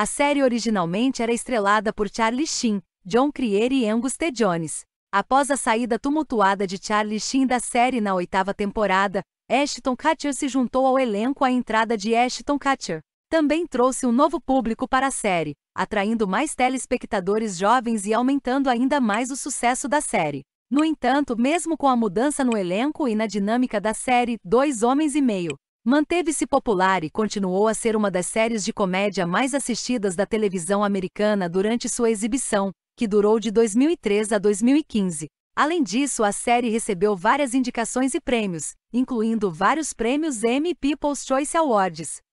A série originalmente era estrelada por Charlie Sheen, John Crier e Angus T. Jones. Após a saída tumultuada de Charlie Sheen da série na oitava temporada, Ashton Kutcher se juntou ao elenco à entrada de Ashton Kutcher. Também trouxe um novo público para a série, atraindo mais telespectadores jovens e aumentando ainda mais o sucesso da série. No entanto, mesmo com a mudança no elenco e na dinâmica da série, dois homens e meio, Manteve-se popular e continuou a ser uma das séries de comédia mais assistidas da televisão americana durante sua exibição, que durou de 2003 a 2015. Além disso, a série recebeu várias indicações e prêmios, incluindo vários prêmios Emmy People's Choice Awards.